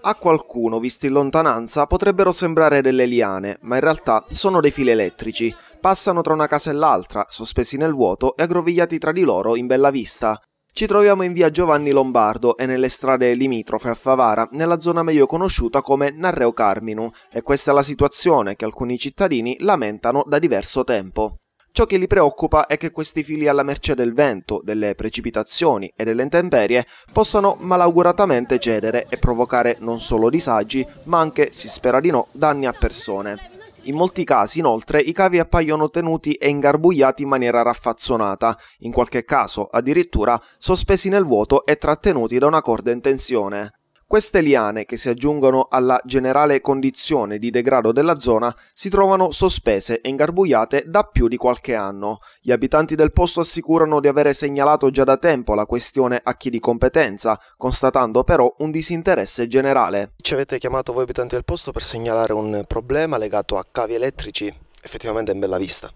A qualcuno, visti in lontananza, potrebbero sembrare delle liane, ma in realtà sono dei fili elettrici. Passano tra una casa e l'altra, sospesi nel vuoto e aggrovigliati tra di loro in bella vista. Ci troviamo in via Giovanni Lombardo e nelle strade limitrofe a Favara, nella zona meglio conosciuta come Narreo Carminu, e questa è la situazione che alcuni cittadini lamentano da diverso tempo. Ciò che li preoccupa è che questi fili alla merce del vento, delle precipitazioni e delle intemperie possano malauguratamente cedere e provocare non solo disagi, ma anche, si spera di no, danni a persone. In molti casi, inoltre, i cavi appaiono tenuti e ingarbugliati in maniera raffazzonata, in qualche caso addirittura sospesi nel vuoto e trattenuti da una corda in tensione. Queste liane, che si aggiungono alla generale condizione di degrado della zona, si trovano sospese e ingarbugliate da più di qualche anno. Gli abitanti del posto assicurano di avere segnalato già da tempo la questione a chi di competenza, constatando però un disinteresse generale. Ci avete chiamato voi abitanti del posto per segnalare un problema legato a cavi elettrici? Effettivamente è in bella vista.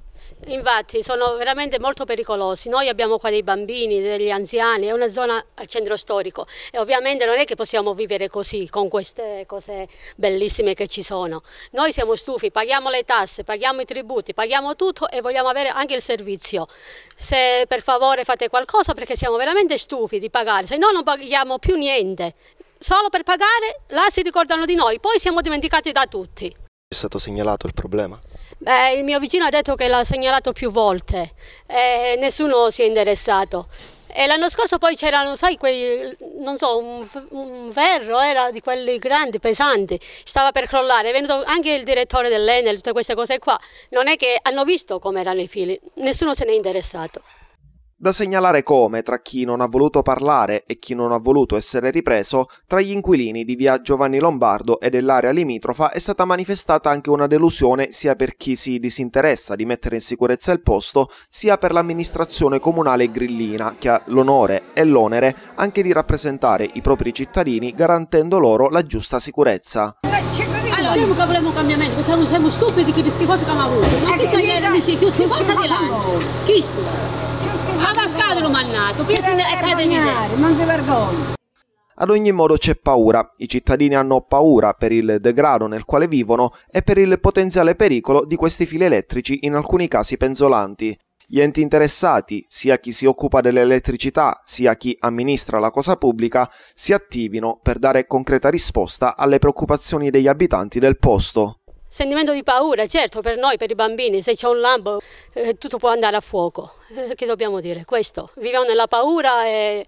Infatti sono veramente molto pericolosi, noi abbiamo qua dei bambini, degli anziani, è una zona al centro storico e ovviamente non è che possiamo vivere così con queste cose bellissime che ci sono. Noi siamo stufi, paghiamo le tasse, paghiamo i tributi, paghiamo tutto e vogliamo avere anche il servizio. Se per favore fate qualcosa perché siamo veramente stufi di pagare, se no non paghiamo più niente. Solo per pagare là si ricordano di noi, poi siamo dimenticati da tutti. È stato segnalato il problema? Eh, il mio vicino ha detto che l'ha segnalato più volte e eh, nessuno si è interessato. E l'anno scorso poi c'erano, sai, quei, non so, un, un verro era di quelli grandi, pesanti, stava per crollare, è venuto anche il direttore dell'Enel, tutte queste cose qua, non è che hanno visto come erano i fili, nessuno se ne è interessato. Da segnalare come, tra chi non ha voluto parlare e chi non ha voluto essere ripreso, tra gli inquilini di via Giovanni Lombardo e dell'area limitrofa è stata manifestata anche una delusione sia per chi si disinteressa di mettere in sicurezza il posto, sia per l'amministrazione comunale grillina, che ha l'onore e l'onere anche di rappresentare i propri cittadini garantendo loro la giusta sicurezza. Allora, noi vorremmo cambiamento, perché siamo stupidi di queste cose che abbiamo avuto. Ma eh, chi sa eh, che era dice che queste cose di là? Cristo fatelo mannato, pensi a cadere. Non si vergogna. Ad ogni modo c'è paura, i cittadini hanno paura per il degrado nel quale vivono e per il potenziale pericolo di questi fili elettrici in alcuni casi penzolanti. Gli enti interessati, sia chi si occupa dell'elettricità, sia chi amministra la cosa pubblica, si attivino per dare concreta risposta alle preoccupazioni degli abitanti del posto. Sentimento di paura, certo, per noi, per i bambini, se c'è un lampo eh, tutto può andare a fuoco. Eh, che dobbiamo dire? Questo, viviamo nella paura e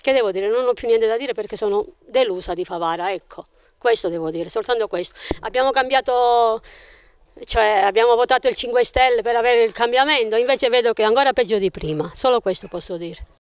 che devo dire? Non ho più niente da dire perché sono delusa di Favara, ecco, questo devo dire, soltanto questo. Abbiamo cambiato, cioè abbiamo votato il 5 Stelle per avere il cambiamento, invece vedo che è ancora peggio di prima, solo questo posso dire.